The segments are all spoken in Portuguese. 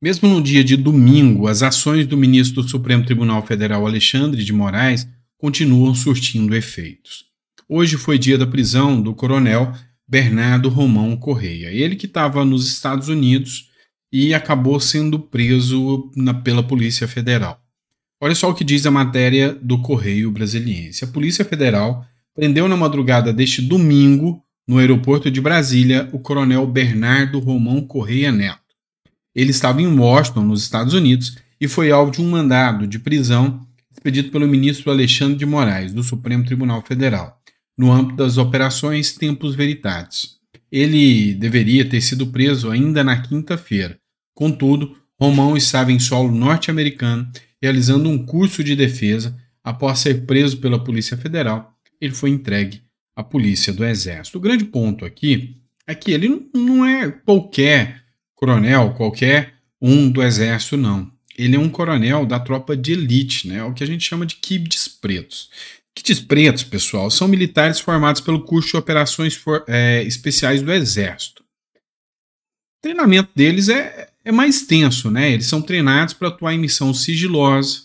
Mesmo no dia de domingo, as ações do ministro do Supremo Tribunal Federal Alexandre de Moraes continuam surtindo efeitos. Hoje foi dia da prisão do coronel Bernardo Romão Correia, ele que estava nos Estados Unidos e acabou sendo preso na, pela Polícia Federal. Olha só o que diz a matéria do Correio Brasiliense. A Polícia Federal prendeu na madrugada deste domingo, no aeroporto de Brasília, o coronel Bernardo Romão Correia Neto ele estava em Washington, nos Estados Unidos, e foi alvo de um mandado de prisão expedido pelo ministro Alexandre de Moraes, do Supremo Tribunal Federal, no âmbito das operações Tempos Veritatis. Ele deveria ter sido preso ainda na quinta-feira. Contudo, Romão estava em solo norte-americano, realizando um curso de defesa. Após ser preso pela Polícia Federal, ele foi entregue à Polícia do Exército. O grande ponto aqui é que ele não é qualquer coronel qualquer um do exército, não. Ele é um coronel da tropa de elite, né? É o que a gente chama de kids pretos. Kits pretos, pessoal, são militares formados pelo curso de operações for, é, especiais do exército. O treinamento deles é, é mais tenso, né? Eles são treinados para atuar em missão sigilosa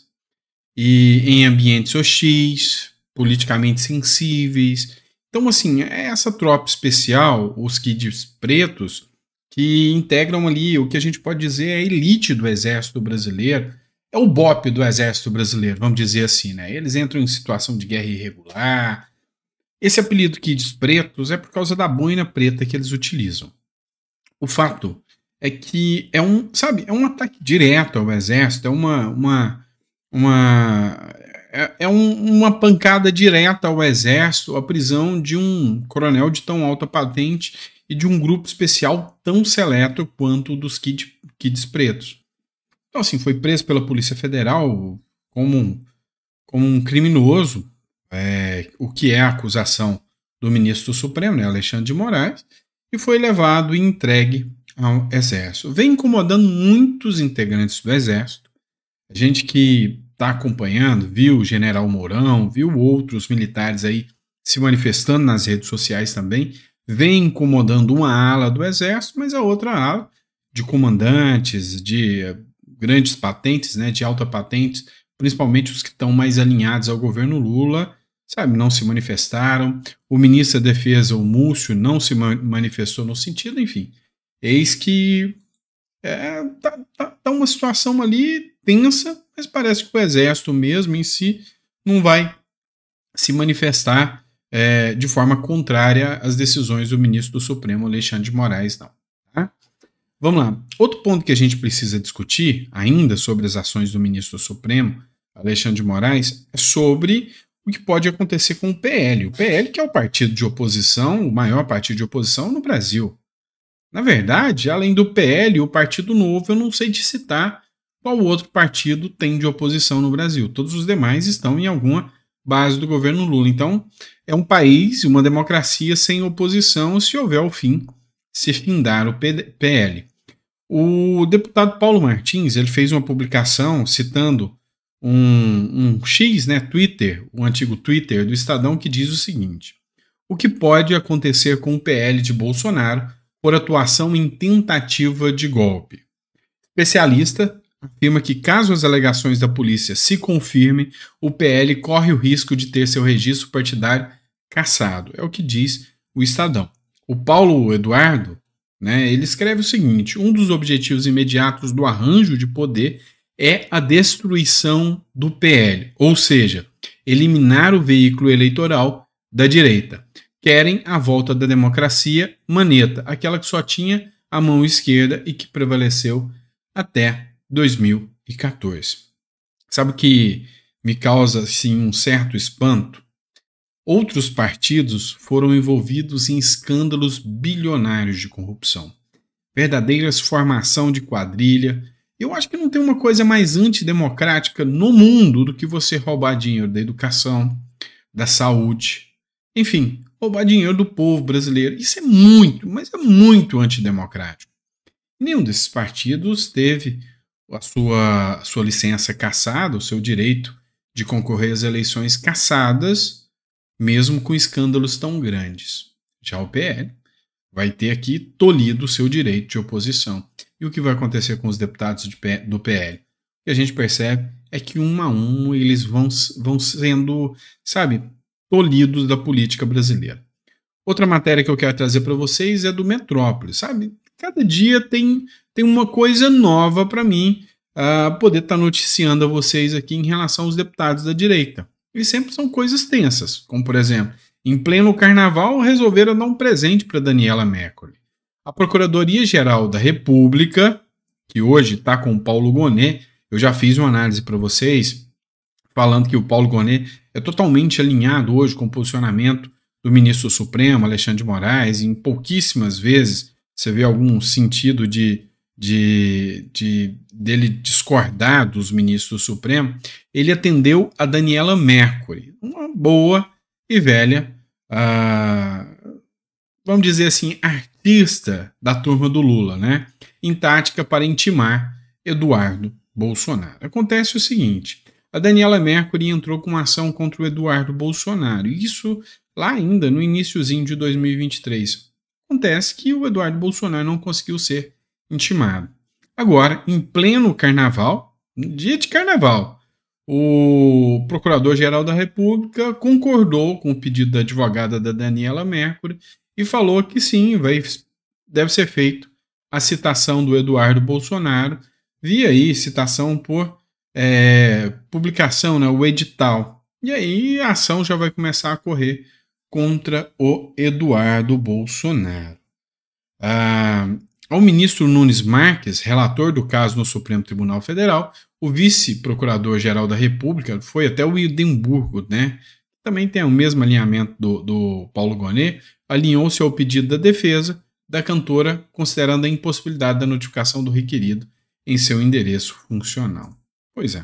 e em ambientes hostis, politicamente sensíveis. Então, assim, é essa tropa especial, os kids pretos, que integram ali o que a gente pode dizer é a elite do Exército Brasileiro, é o BOP do Exército Brasileiro, vamos dizer assim, né? Eles entram em situação de guerra irregular. Esse apelido Kids Pretos é por causa da boina preta que eles utilizam. O fato é que é um, sabe, é um ataque direto ao Exército, é uma, uma, uma é, é uma pancada direta ao exército, a prisão de um coronel de tão alta patente e de um grupo especial tão seleto quanto o dos kid, kids pretos. Então, assim, foi preso pela Polícia Federal como um, como um criminoso, é, o que é a acusação do ministro Supremo, né, Alexandre de Moraes, e foi levado e entregue ao Exército. Vem incomodando muitos integrantes do Exército, a gente que está acompanhando, viu o general Mourão, viu outros militares aí se manifestando nas redes sociais também, vem incomodando uma ala do exército, mas a outra ala de comandantes, de eh, grandes patentes, né, de alta patente, principalmente os que estão mais alinhados ao governo Lula, sabe, não se manifestaram. O ministro da Defesa, o Múcio, não se manifestou no sentido, enfim. Eis que é, tá, tá, tá uma situação ali tensa, mas parece que o exército mesmo em si não vai se manifestar é, de forma contrária às decisões do ministro do Supremo, Alexandre de Moraes, não. Tá? Vamos lá. Outro ponto que a gente precisa discutir ainda sobre as ações do ministro do Supremo, Alexandre de Moraes, é sobre o que pode acontecer com o PL. O PL, que é o partido de oposição, o maior partido de oposição no Brasil. Na verdade, além do PL, o Partido Novo, eu não sei de citar qual outro partido tem de oposição no Brasil. Todos os demais estão em alguma base do governo Lula. Então, é um país, uma democracia sem oposição se houver o fim, se findar o PL. O deputado Paulo Martins ele fez uma publicação citando um, um X, né, Twitter, o antigo Twitter do Estadão, que diz o seguinte: o que pode acontecer com o PL de Bolsonaro por atuação em tentativa de golpe? Especialista afirma que, caso as alegações da polícia se confirmem, o PL corre o risco de ter seu registro partidário cassado. É o que diz o Estadão. O Paulo Eduardo, né, ele escreve o seguinte: um dos objetivos imediatos do arranjo de poder é a destruição do PL, ou seja, eliminar o veículo eleitoral da direita. Querem a volta da democracia maneta, aquela que só tinha a mão esquerda e que prevaleceu até 2014. Sabe o que me causa assim um certo espanto? Outros partidos foram envolvidos em escândalos bilionários de corrupção, verdadeiras formação de quadrilha. Eu acho que não tem uma coisa mais antidemocrática no mundo do que você roubar dinheiro da educação, da saúde, enfim, roubar dinheiro do povo brasileiro. Isso é muito, mas é muito antidemocrático. Nenhum desses partidos teve a sua, a sua licença cassada, o seu direito de concorrer às eleições cassadas, mesmo com escândalos tão grandes. Já o PL vai ter aqui tolhido o seu direito de oposição. E o que vai acontecer com os deputados de, do PL? O que a gente percebe é que um a um eles vão, vão sendo, sabe, tolhidos da política brasileira. Outra matéria que eu quero trazer para vocês é do Metrópole, sabe? cada dia tem, tem uma coisa nova para mim uh, poder estar tá noticiando a vocês aqui em relação aos deputados da direita. E sempre são coisas tensas, como por exemplo, em pleno carnaval resolveram dar um presente para Daniela Mercury. A Procuradoria-Geral da República, que hoje está com o Paulo Gonet, eu já fiz uma análise para vocês falando que o Paulo Gonet é totalmente alinhado hoje com o posicionamento do ministro Supremo, Alexandre de Moraes, e em pouquíssimas vezes você vê algum sentido de, de, de dele discordar dos ministros do Supremo? Ele atendeu a Daniela Mercury, uma boa e velha, ah, vamos dizer assim, artista da turma do Lula, né? Em tática para intimar Eduardo Bolsonaro. Acontece o seguinte: a Daniela Mercury entrou com uma ação contra o Eduardo Bolsonaro, isso lá ainda no iníciozinho de 2023. Acontece que o Eduardo Bolsonaro não conseguiu ser intimado. Agora, em pleno carnaval, dia de carnaval, o Procurador-Geral da República concordou com o pedido da advogada da Daniela Mercury e falou que sim, vai, deve ser feito a citação do Eduardo Bolsonaro via aí citação por é, publicação, né, o edital. E aí a ação já vai começar a correr contra o Eduardo Bolsonaro. Ah, ao ministro Nunes Marques, relator do caso no Supremo Tribunal Federal, o vice-procurador-geral da República foi até o Edimburgo, né? Também tem o mesmo alinhamento do, do Paulo Gonet, alinhou-se ao pedido da defesa da cantora, considerando a impossibilidade da notificação do requerido em seu endereço funcional. Pois é.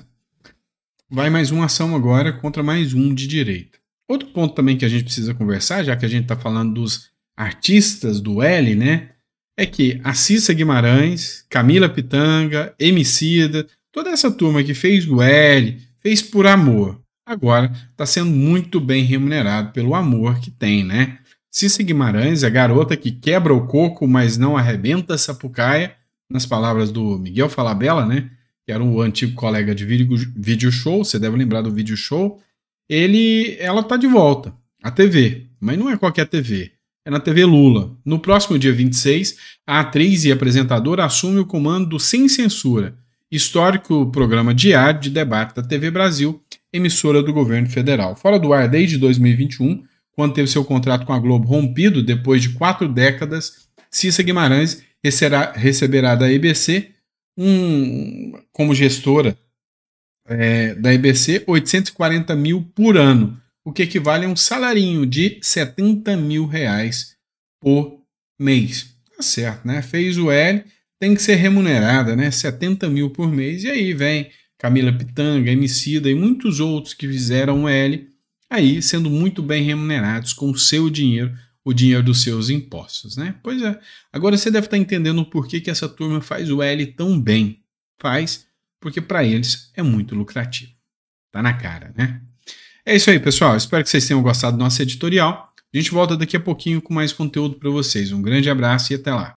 Vai mais uma ação agora contra mais um de direita. Outro ponto também que a gente precisa conversar, já que a gente está falando dos artistas do L, né? É que a Cissa Guimarães, Camila Pitanga, Emicida, toda essa turma que fez do L, fez por amor. Agora está sendo muito bem remunerado pelo amor que tem, né? Cissa Guimarães, a garota que quebra o coco, mas não arrebenta a sapucaia, nas palavras do Miguel Falabella, né? Que era um antigo colega de vídeo show, você deve lembrar do vídeo show ele, ela tá de volta. A TV. Mas não é qualquer TV. É na TV Lula. No próximo dia 26, a atriz e apresentadora assume o comando do Sem Censura, histórico programa diário de debate da TV Brasil, emissora do governo federal. Fora do ar desde 2021, quando teve seu contrato com a Globo rompido depois de quatro décadas, Cissa Guimarães receberá, receberá da EBC um, como gestora é, da EBC 840 mil por ano, o que equivale a um salarinho de 70 mil reais por mês. Tá certo, né? Fez o L, tem que ser remunerada, né? 70 mil por mês, e aí vem Camila Pitanga, Emicida e muitos outros que fizeram o L aí sendo muito bem remunerados com o seu dinheiro, o dinheiro dos seus impostos, né? Pois é. Agora você deve estar entendendo por que, que essa turma faz o L tão bem. Faz porque para eles é muito lucrativo. Tá na cara, né? É isso aí, pessoal. Espero que vocês tenham gostado do nosso editorial. A gente volta daqui a pouquinho com mais conteúdo para vocês. Um grande abraço e até lá.